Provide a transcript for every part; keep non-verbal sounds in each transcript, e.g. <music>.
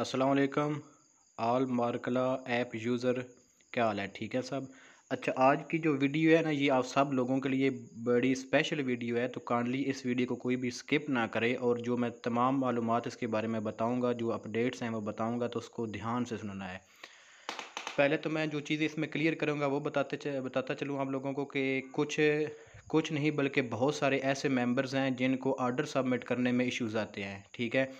असलकम आल मार्कला app user क्या हाल है ठीक है सब अच्छा आज की जो वीडियो है ना ये आप सब लोगों के लिए बड़ी स्पेशल वीडियो है तो काइंडली इस वीडियो को कोई भी स्किप ना करे और जो मैं तमाम मालूम इसके बारे में बताऊँगा जो अपडेट्स हैं वो बताऊँगा तो उसको ध्यान से सुनना है पहले तो मैं जो चीज़ें इसमें क्लियर करूँगा वो बताते बताता चलूँ आप लोगों को कि कुछ कुछ नहीं बल्कि बहुत सारे ऐसे मेम्बर्स हैं जिनको आर्डर सबमिट करने में इश्यूज़ आते हैं ठीक है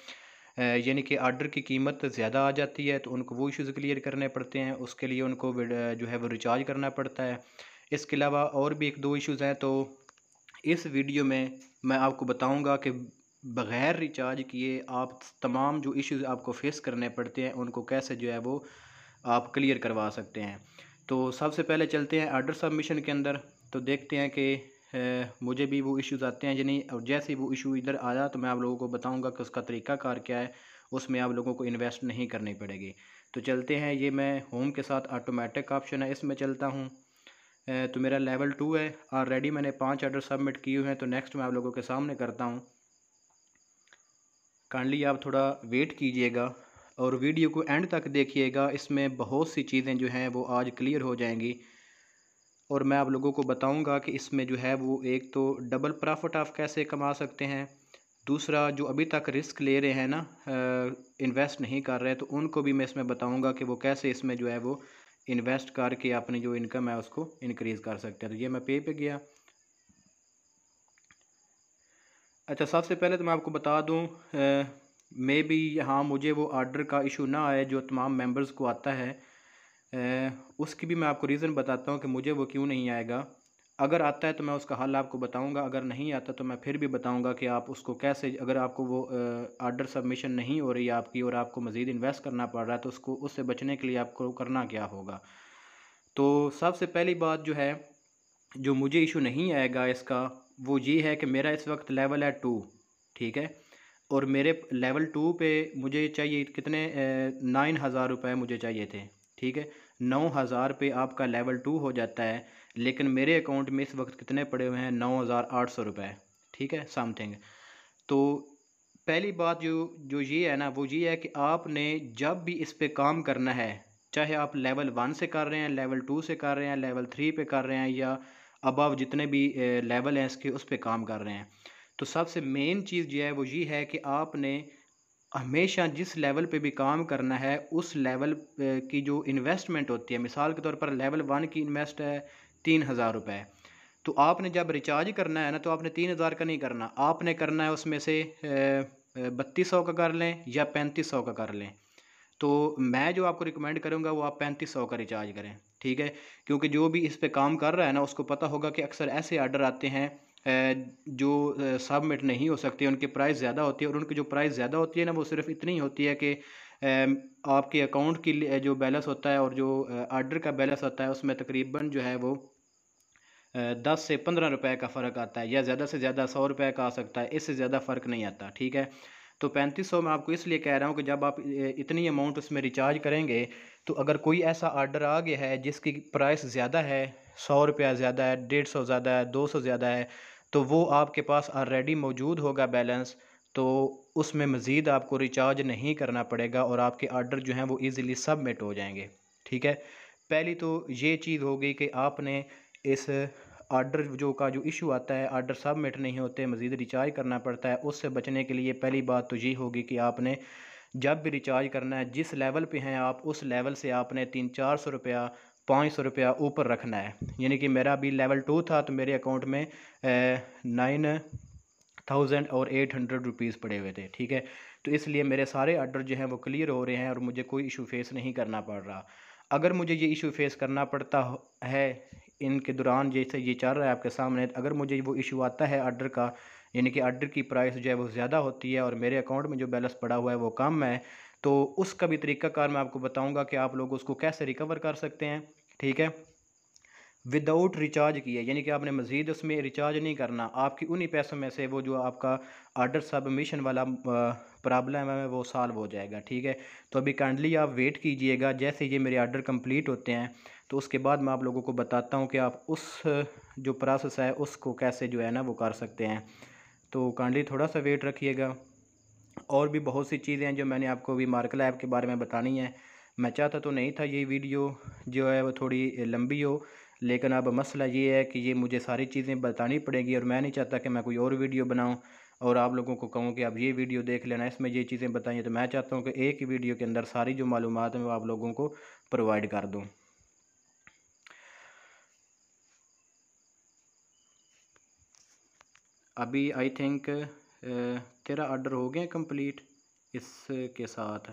यानी कि आर्डर की कीमत ज़्यादा आ जाती है तो उनको वो इश्यूज़ क्लियर करने पड़ते हैं उसके लिए उनको जो है वो रिचार्ज करना पड़ता है इसके अलावा और भी एक दो इश्यूज़ हैं तो इस वीडियो में मैं आपको बताऊँगा कि बग़ैर रिचार्ज किए आप तमाम जो इश्यूज़ आपको फेस करने पड़ते हैं उनको कैसे जो है वो आप क्लियर करवा सकते हैं तो सबसे पहले चलते हैं आर्डर सबमिशन के अंदर तो देखते हैं कि मुझे भी वो इश्यूज़ आते हैं यानी और जैसे वो इशू इधर आया तो मैं आप लोगों को बताऊंगा कि उसका तरीका कार क्या है उसमें आप लोगों को इन्वेस्ट नहीं करनी पड़ेगी तो चलते हैं ये मैं होम के साथ ऑटोमेटिक ऑप्शन है इसमें चलता हूँ तो मेरा लेवल टू है ऑलरेडी मैंने पाँच ऑर्डर सबमिट किए हुए हैं तो नेक्स्ट मैं आप लोगों के सामने करता हूँ काइंडली आप थोड़ा वेट कीजिएगा और वीडियो को एंड तक देखिएगा इसमें बहुत सी चीज़ें जो हैं वो आज क्लियर हो जाएंगी और मैं आप लोगों को बताऊंगा कि इसमें जो है वो एक तो डबल प्रॉफिट आप कैसे कमा सकते हैं दूसरा जो अभी तक रिस्क ले रहे हैं ना इन्वेस्ट नहीं कर रहे तो उनको भी मैं इसमें बताऊंगा कि वो कैसे इसमें जो है वो इन्वेस्ट करके अपनी जो इनकम है उसको इनक्रीज़ कर सकते हैं तो ये मैं पे पे गया अच्छा सबसे पहले तो मैं आपको बता दूँ मे बी यहाँ मुझे वो आर्डर का इशू ना आए जो तमाम मेम्बर्स को आता है उसकी भी मैं आपको रीज़न बताता हूँ कि मुझे वो क्यों नहीं आएगा अगर आता है तो मैं उसका हल आपको बताऊंगा अगर नहीं आता तो मैं फिर भी बताऊंगा कि आप उसको कैसे अगर आपको वो आर्डर सबमिशन नहीं हो रही आपकी और आपको मज़ीद इन्वेस्ट करना पड़ रहा है तो उसको उससे बचने के लिए आपको करना क्या होगा तो सबसे पहली बात जो है जो मुझे इशू नहीं आएगा इसका वो ये है कि मेरा इस वक्त लेवल है टू ठीक है और मेरे लेवल टू पे मुझे चाहिए कितने नाइन हज़ार रुपये मुझे चाहिए थे ठीक है नौ हज़ार पे आपका लेवल टू हो जाता है लेकिन मेरे अकाउंट में इस वक्त कितने पड़े हुए हैं नौ हज़ार आठ सौ रुपये ठीक है समथिंग तो पहली बात जो जो ये है ना वो ये है कि आपने जब भी इस पर काम करना है चाहे आप लेवल वन से कर रहे हैं लेवल टू से कर रहे हैं लेवल थ्री पे कर रहे हैं या अबव जितने भी लेवल हैं इसके उस पर काम कर रहे हैं तो सबसे मेन चीज़ जो है वो ये है कि आपने हमेशा जिस लेवल पे भी काम करना है उस लेवल की जो इन्वेस्टमेंट होती है मिसाल के तौर पर लेवल वन की इन्वेस्ट है तीन हज़ार रुपये तो आपने जब रिचार्ज करना है ना तो आपने तीन हज़ार का नहीं करना आपने करना है उसमें से बत्तीस सौ का कर लें या पैंतीस सौ का कर लें तो मैं जो आपको रिकमेंड करूँगा वो आप पैंतीस सौ का रिचार्ज करें ठीक है क्योंकि जो भी इस पर काम कर रहा है ना उसको पता होगा कि अक्सर ऐसे आर्डर आते हैं जो सबमिट नहीं हो सकते उनके प्राइस ज़्यादा होती है और उनकी जो प्राइस ज़्यादा होती है ना वो सिर्फ इतनी ही होती है कि आपके अकाउंट की जो बैलेंस होता है और जो आर्डर का बैलेंस होता है उसमें तकरीबन जो है वो दस से पंद्रह रुपए का फ़र्क आता है या ज़्यादा से ज़्यादा सौ रुपए का आ सकता है इससे ज़्यादा फ़र्क नहीं आता ठीक है तो पैंतीस सौ मैं आपको इसलिए कह रहा हूँ कि जब आप इतनी अमाउंट उसमें रिचार्ज करेंगे तो अगर कोई ऐसा आर्डर आ गया है जिसकी प्राइस ज़्यादा है सौ रुपया ज़्यादा है डेढ़ सौ ज़्यादा है दो सौ ज़्यादा है तो वो आपके पास ऑलरेडी मौजूद होगा बैलेंस तो उसमें मज़ीद आपको रिचार्ज नहीं करना पड़ेगा और आपके आर्डर जो हैं वो ईज़िली सबमिट हो जाएंगे ठीक है पहली तो ये चीज़ हो गई कि आपने इस आर्डर जो का जो इशू आता है आर्डर सबमिट नहीं होते मज़ीद रिचार्ज करना पड़ता है उससे बचने के लिए पहली बात तो ये होगी कि आपने जब भी रिचार्ज करना है जिस लेवल पे हैं आप उस लेवल से आपने तीन चार सौ रुपया पाँच सौ रुपया ऊपर रखना है यानी कि मेरा अभी लेवल टू था तो मेरे अकाउंट में नाइन थाउजेंड और एट हंड्रेड रुपीज़ पड़े हुए थे ठीक है तो इसलिए मेरे सारे आर्डर जो हैं वो क्लियर हो रहे हैं और मुझे कोई इशू फेस नहीं करना पड़ रहा अगर मुझे ये इशू फेस करना पड़ता है इनके दौरान जैसे ये चल रहा है आपके सामने अगर मुझे वो इशू आता है आर्डर का यानी कि आर्डर की प्राइस जो है वो ज़्यादा होती है और मेरे अकाउंट में जो बैलेंस पड़ा हुआ है वो कम है तो उसका भी तरीकाकार मैं आपको बताऊंगा कि आप लोग उसको कैसे रिकवर कर सकते हैं ठीक है विदाउट रिचार्ज किए यानी कि आपने मज़ीद उसमें रिचार्ज नहीं करना आपकी उन्हीं पैसों में से वो जो आपका आर्डर सबमिशन वाला प्रॉब्लम है वो सॉल्व हो जाएगा ठीक है तो अभी काइंडली आप वेट कीजिएगा जैसे ये मेरे आर्डर कंप्लीट होते हैं तो उसके बाद मैं आप लोगों को बताता हूँ कि आप उस जो प्रोसेस है उसको कैसे जो है ना वो कर सकते हैं तो काइंडली थोड़ा सा वेट रखिएगा और भी बहुत सी चीज़ें हैं जो मैंने आपको अभी मार्कल ऐप के बारे में बतानी है मैं चाहता तो नहीं था ये वीडियो जो है वो थोड़ी लंबी हो लेकिन अब मसला ये है कि ये मुझे सारी चीज़ें बतानी पड़ेंगी और मैं नहीं चाहता कि मैं कोई और वीडियो बनाऊँ और आप लोगों को कहूँ कि आप ये वीडियो देख लेना इसमें ये चीज़ें बताइए तो मैं चाहता हूँ कि एक ही वीडियो के अंदर सारी जो मालूम है वो आप लोगों को प्रोवाइड कर दूँ अभी आई थिंक तेरा आर्डर हो गया कंप्लीट इसके साथ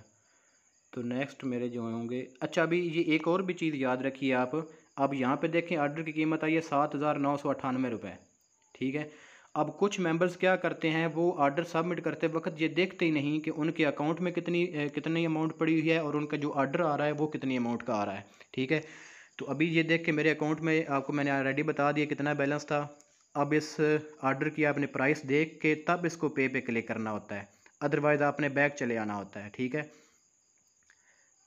तो नेक्स्ट मेरे जो होंगे अच्छा अभी ये एक और भी चीज़ याद रखिए आप अब यहाँ पे देखें आर्डर की कीमत आई है सात हज़ार नौ सौ अट्ठानवे रुपये ठीक है अब कुछ मेंबर्स क्या करते हैं वो आर्डर सबमिट करते वक्त ये देखते ही नहीं कि उनके अकाउंट में कितनी कितनी अमाउंट पड़ी हुई है और उनका जो आर्डर आ रहा है वो कितनी अमाउंट का आ रहा है ठीक है तो अभी ये देख के मेरे अकाउंट में आपको मैंने ऑलरेडी बता दिया कितना बैलेंस था अब इस आर्डर की आपने प्राइस देख के तब इसको पे पे क्लिक करना होता है अदरवाइज़ आपने बैग चले आना होता है ठीक है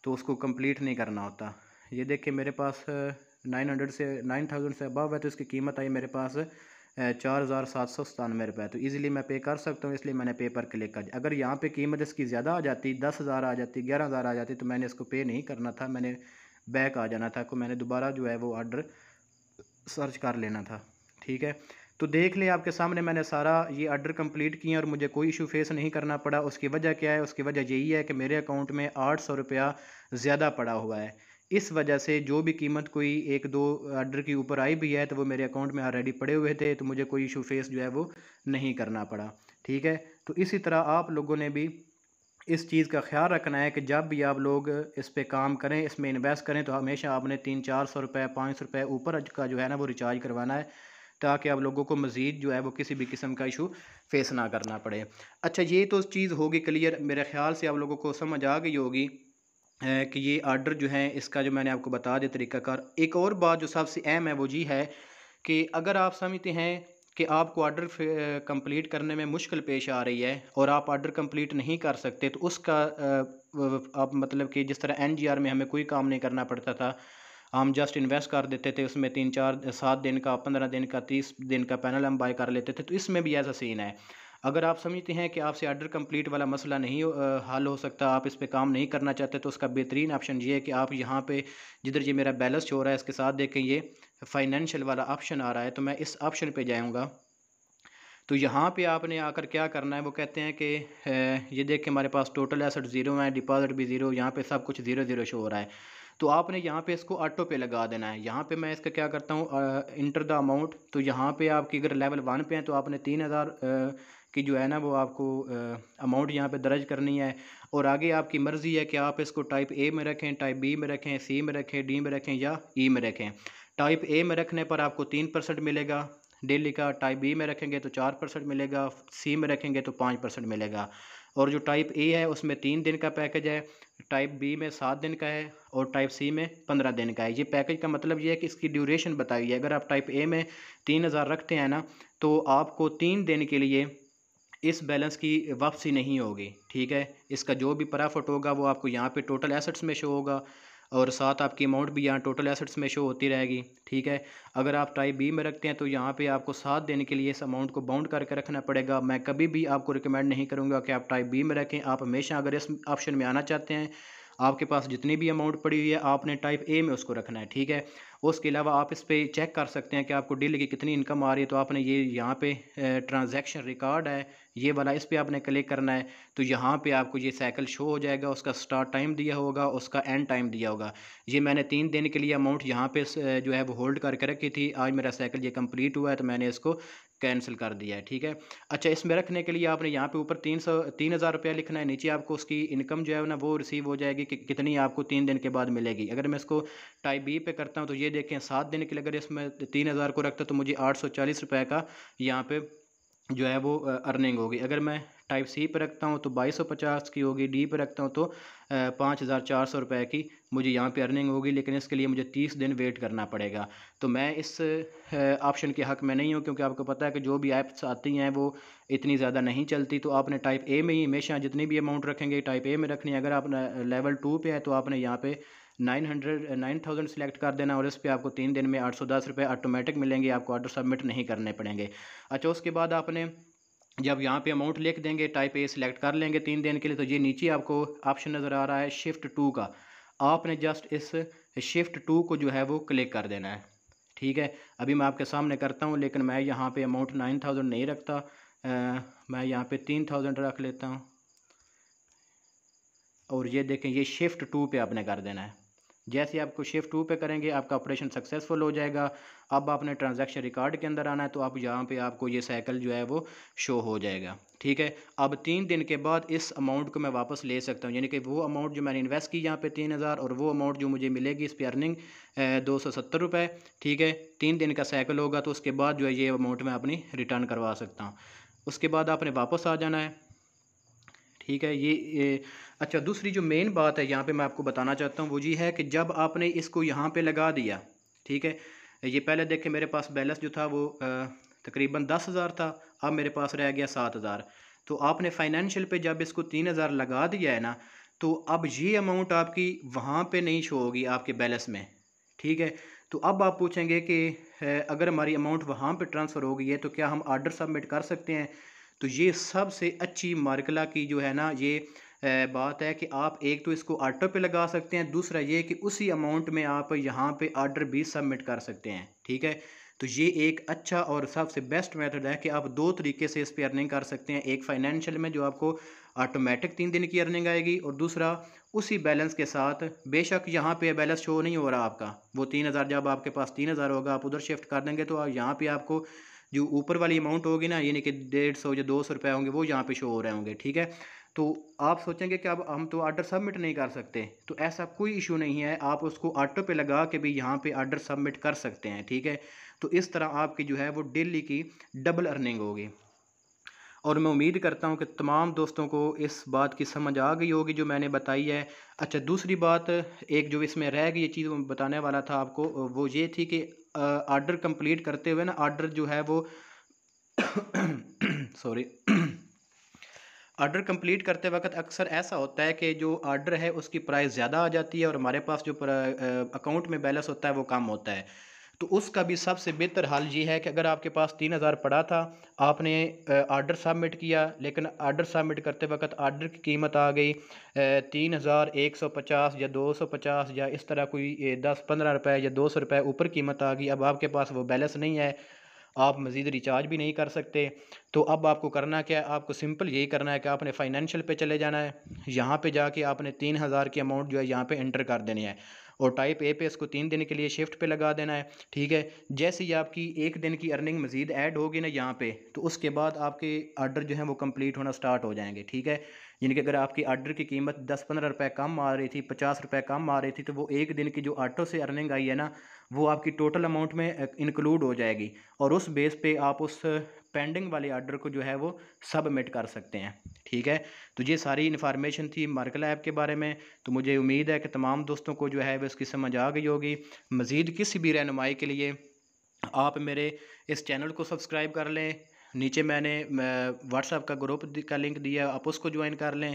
तो उसको कंप्लीट नहीं करना होता ये देखिए मेरे पास नाइन हंड्रेड से नाइन थाउजेंड से अबव है तो इसकी कीमत आई मेरे पास चार हज़ार सात सौ सतानवे रुपये तो इजीली मैं पे कर सकता हूँ इसलिए मैंने पे पर क्लिक कर अगर यहाँ पे कीमत इसकी ज़्यादा आ जाती दस हज़ार आ जाती ग्यारह हज़ार आ जाती तो मैंने इसको पे नहीं करना था मैंने बैक आ जाना था को मैंने दोबारा जो है वो ऑर्डर सर्च कर लेना था ठीक है तो देख ले आपके सामने मैंने सारा ये आर्डर कंप्लीट किया और मुझे कोई इशू फेस नहीं करना पड़ा उसकी वजह क्या है उसकी वजह यही है कि मेरे अकाउंट में आठ सौ रुपया ज़्यादा पड़ा हुआ है इस वजह से जो भी कीमत कोई एक दो आर्डर के ऊपर आई भी है तो वो मेरे अकाउंट में ऑलरेडी पड़े हुए थे तो मुझे कोई इशू फेस जो है वो नहीं करना पड़ा ठीक है तो इसी तरह आप लोगों ने भी इस चीज़ का ख्याल रखना है कि जब भी आप लोग इस पर काम करें इसमें इन्वेस्ट करें तो हमेशा आपने तीन चार सौ रुपये पाँच सौ रुपये ऊपर का जो है ना वो रिचार्ज करवाना है ताकि आप लोगों को मज़ीद जो है वो किसी भी किस्म का इशू फेस ना करना पड़े अच्छा ये तो चीज़ होगी क्लियर मेरे ख्याल से आप लोगों को समझ आ गई होगी कि ये आर्डर जो है इसका जो मैंने आपको बता दिया तरीकाकार एक और बात जो सबसे अहम है वो जी है कि अगर आप समझते हैं कि आपको आर्डर कंप्लीट करने में मुश्किल पेश आ रही है और आप आर्डर कंप्लीट नहीं कर सकते तो उसका आप मतलब कि जिस तरह एनजीआर में हमें कोई काम नहीं करना पड़ता था हम जस्ट इन्वेस्ट कर देते थे उसमें तीन चार सात दिन का पंद्रह दिन का तीस दिन का पैनल हम बाय कर लेते थे तो इसमें भी ऐसा सीन है अगर आप समझते हैं कि आपसे आर्डर कंप्लीट वाला मसला नहीं हल हो सकता आप इस पर काम नहीं करना चाहते तो उसका बेहतरीन ऑप्शन ये है कि आप यहाँ पे जिधर ये मेरा बैलेंस हो रहा है इसके साथ देखें ये फाइनेंशियल वाला ऑप्शन आ रहा है तो मैं इस ऑप्शन पे जाऊँगा तो यहाँ पे आपने आकर क्या करना है वो कहते हैं कि ये देख के हमारे पास टोटल एसेट ज़ीरो है डिपॉजिट भी ज़ीरो यहाँ पे सब कुछ ज़ीरो ज़ीरो शो हो रहा है तो आपने यहाँ पे इसको ऑटो पे लगा देना है यहाँ पे मैं इसका क्या करता हूँ इंटर द अमाउंट तो यहाँ पे आपकी अगर लेवल वन पे हैं तो आपने तीन हज़ार की जो है ना वो आपको अमाउंट यहाँ पे दर्ज करनी है और आगे आपकी मर्ज़ी है कि आप इसको टाइप ए में रखें टाइप बी में रखें सी में रखें डी में रखें या ई e में रखें टाइप ए में रखने पर आपको तीन परसेंट मिलेगा डेली का टाइप बी में रखेंगे तो चार परसेंट मिलेगा सी में रखेंगे तो पाँच परसेंट मिलेगा और जो टाइप ए है उसमें तीन दिन का पैकेज है टाइप बी में सात दिन का है और टाइप सी में पंद्रह दिन का है ये पैकेज का मतलब ये है कि इसकी ड्यूरेशन बताइए अगर आप टाइप ए में तीन हज़ार रखते हैं ना तो आपको तीन दिन के लिए इस बैलेंस की वापसी नहीं होगी ठीक है इसका जो भी प्रॉफिट होगा वो आपको यहाँ पे टोटल एसेट्स में शो होगा और साथ आपकी अमाउंट भी यहाँ टोटल एसेट्स में शो होती रहेगी ठीक है अगर आप टाइप बी में रखते हैं तो यहाँ पे आपको साथ देने के लिए इस अमाउंट को बाउंड करके रखना पड़ेगा मैं कभी भी आपको रिकमेंड नहीं करूँगा कि आप टाइप बी में रखें आप हमेशा अगर इस ऑप्शन में आना चाहते हैं आपके पास जितनी भी अमाउंट पड़ी हुई है आपने टाइप ए में उसको रखना है ठीक है उसके अलावा आप इस पर चेक कर सकते हैं कि आपको डेली की कितनी इनकम आ रही है तो आपने ये यहाँ पे ट्रांजैक्शन रिकॉर्ड है ये वाला इस पर आपने क्लिक करना है तो यहाँ पे आपको ये साइकिल शो हो जाएगा उसका स्टार्ट टाइम दिया होगा उसका एंड टाइम दिया होगा ये मैंने तीन दिन के लिए अमाउंट यहाँ पे जो है वो होल्ड करके रखी थी आज मेरा साइकिल ये कंप्लीट हुआ है तो मैंने इसको कैंसिल कर दिया है ठीक है अच्छा इसमें रखने के लिए आपने यहाँ पे ऊपर तीन सौ तीन हज़ार रुपया लिखना है नीचे आपको उसकी इनकम जो है ना वो रिसीव हो जाएगी कि कितनी आपको तीन दिन के बाद मिलेगी अगर मैं इसको टाइप बी पे करता हूँ तो ये देखें सात दिन के लिए अगर इसमें तीन हज़ार को रखता तो मुझे आठ सौ चालीस रुपये का यहाँ पर जो है वो अर्निंग होगी अगर मैं टाइप सी पर रखता हूँ तो बाईस सौ पचास की होगी डी पर रखता हूँ तो पाँच हज़ार चार सौ रुपये की मुझे यहाँ पे अर्निंग होगी लेकिन इसके लिए मुझे तीस दिन वेट करना पड़ेगा तो मैं इस ऑप्शन के हक़ में नहीं हूँ क्योंकि आपको पता है कि जो भी ऐप्स आती हैं वो इतनी ज़्यादा नहीं चलती तो आपने टाइप ए में ही हमेशा जितनी भी अमाउंट रखेंगे टाइप ए में रखनी है अगर आप लेवल टू पर है तो आपने यहाँ पर nine hundred nine thousand select कर देना और इस पर आपको तीन दिन में आठ सौ दस रुपये ऑटोमेटिक मिलेंगे आपको ऑर्डर सबमिट नहीं करने पड़ेंगे अच्छा उसके बाद आपने जब यहाँ पे अमाउंट लिख देंगे टाइप ए सिलेक्ट कर लेंगे तीन दिन के लिए तो ये नीचे आपको ऑप्शन नज़र आ रहा है शिफ्ट टू का आपने जस्ट इस शिफ्ट टू को जो है वो क्लिक कर देना है ठीक है अभी मैं आपके सामने करता हूँ लेकिन मैं यहाँ पे अमाउंट नाइन थाउजेंड नहीं रखता आ, मैं यहाँ पे तीन थाउजेंड रख लेता हूँ और ये देखें ये शिफ्ट टू पे आपने कर देना है जैसे आपको शिफ्ट टू पे करेंगे आपका ऑपरेशन सक्सेसफुल हो जाएगा अब आपने ट्रांजैक्शन रिकॉर्ड के अंदर आना है तो आप यहाँ पे आपको ये साइकिल जो है वो शो हो जाएगा ठीक है अब तीन दिन के बाद इस अमाउंट को मैं वापस ले सकता हूँ यानी कि वो अमाउंट जो मैंने इन्वेस्ट की यहाँ पे तीन हज़ार और वो अमाउंट जो मुझे मिलेगी इस पर अर्निंग दो सौ सत्तर रुपये ठीक है तीन दिन का साइकिल होगा तो उसके बाद जो है ये अमाउंट मैं अपनी रिटर्न करवा सकता हूँ उसके बाद आपने वापस आ जाना है ठीक है ये अच्छा दूसरी जो मेन बात है यहाँ पे मैं आपको बताना चाहता हूँ वो जी है कि जब आपने इसको यहाँ पे लगा दिया ठीक है ये पहले देखे मेरे पास बैलेंस जो था वो तकरीबन दस हज़ार था अब मेरे पास रह गया सात हज़ार तो आपने फाइनेंशियल पे जब इसको तीन हज़ार लगा दिया है ना तो अब ये अमाउंट आपकी वहाँ पर नहीं शो होगी आपके बैलेंस में ठीक है तो अब आप पूछेंगे कि अगर हमारी अमाउंट वहाँ पर ट्रांसफ़र हो गई है तो क्या हम आर्डर सबमिट कर सकते हैं तो ये सबसे अच्छी मार्कला की जो है ना ये बात है कि आप एक तो इसको ऑटो पे लगा सकते हैं दूसरा ये कि उसी अमाउंट में आप यहाँ पे आर्डर भी सबमिट कर सकते हैं ठीक है तो ये एक अच्छा और सबसे बेस्ट मेथड है कि आप दो तरीके से इस पर अर्निंग कर सकते हैं एक फाइनेंशियल में जो आपको ऑटोमेटिक तीन दिन की अर्निंग आएगी और दूसरा उसी बैलेंस के साथ बेशक यहाँ पे बैलेंस शो नहीं हो रहा आपका वो तीन हज़ार जब आपके पास तीन हज़ार होगा आप उधर शिफ्ट कर देंगे तो यहाँ पे आपको जो ऊपर वाली अमाउंट होगी ना यानी कि डेढ़ सौ या दो सौ रुपये होंगे वो यहाँ पे शो हो रहे होंगे ठीक है तो आप सोचेंगे कि अब हम तो आर्डर सबमिट नहीं कर सकते तो ऐसा कोई इशू नहीं है आप उसको ऑटो पे लगा के भी यहाँ पे आर्डर सबमिट कर सकते हैं ठीक है तो इस तरह आपकी जो है वो डेली की डबल अर्निंग होगी और मैं उम्मीद करता हूँ कि तमाम दोस्तों को इस बात की समझ आ गई होगी जो मैंने बताई है अच्छा दूसरी बात एक जो इसमें रह गई चीज़ बताने वाला था आपको वो ये थी कि आर्डर कंप्लीट करते हुए ना आर्डर जो है वो <coughs> सॉरी आर्डर <coughs> कंप्लीट करते वक्त अक्सर ऐसा होता है कि जो आर्डर है उसकी प्राइस ज़्यादा आ जाती है और हमारे पास जो अकाउंट में बैलेंस होता है वो कम होता है तो उसका भी सबसे बेहतर हाल ये है कि अगर आपके पास तीन हज़ार पड़ा था आपने आर्डर सबमिट किया लेकिन आर्डर सबमिट करते वक्त आर्डर की कीमत आ गई तीन हज़ार एक सौ पचास या दो सौ पचास या इस तरह कोई दस पंद्रह रुपये या दो सौ रुपये ऊपर कीमत आ गई अब आपके पास वो बैलेंस नहीं है आप मज़ीद रिचार्ज भी नहीं कर सकते तो अब आपको करना क्या है आपको सिंपल यही करना है कि आपने फाइनेंशियल पे चले जाना है यहाँ पे जाके आपने तीन हज़ार की अमाउंट जो है यहाँ पे एंटर कर देनी है और टाइप ए पे इसको तीन दिन के लिए शिफ्ट पे लगा देना है ठीक है जैसे ही आपकी एक दिन की अर्निंग मजीद ऐड होगी ना यहाँ पे तो उसके बाद आपके आर्डर जो है वो कंप्लीट होना स्टार्ट हो जाएंगे ठीक है यानी कि अगर आपकी आर्डर की कीमत दस पंद्रह रुपये कम आ रही थी पचास रुपये कम आ रही थी तो वो एक दिन की जो आटो से अर्निंग आई है ना वो आपकी टोटल अमाउंट में इंक्लूड हो जाएगी और उस बेस पे आप उस पेंडिंग वाले आर्डर को जो है वो सबमिट कर सकते हैं ठीक है तो ये सारी इन्फॉर्मेशन थी मार्कल ऐप के बारे में तो मुझे उम्मीद है कि तमाम दोस्तों को जो है वो इसकी समझ आ गई होगी मज़ीद किसी भी रहनुमाई के लिए आप मेरे इस चैनल को सब्सक्राइब कर लें नीचे मैंने व्हाट्सएप का ग्रुप का लिंक दिया आप उसको ज्वाइन कर लें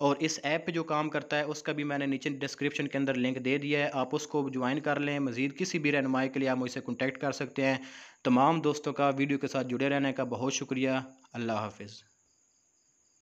और इस ऐप पे जो काम करता है उसका भी मैंने नीचे डिस्क्रिप्शन के अंदर लिंक दे दिया है आप उसको ज्वाइन कर लें मज़ीद किसी भी रहनमाई के लिए आप मुझसे कॉन्टैक्ट कर सकते हैं तमाम दोस्तों का वीडियो के साथ जुड़े रहने का बहुत शुक्रिया अल्लाह हाफिज़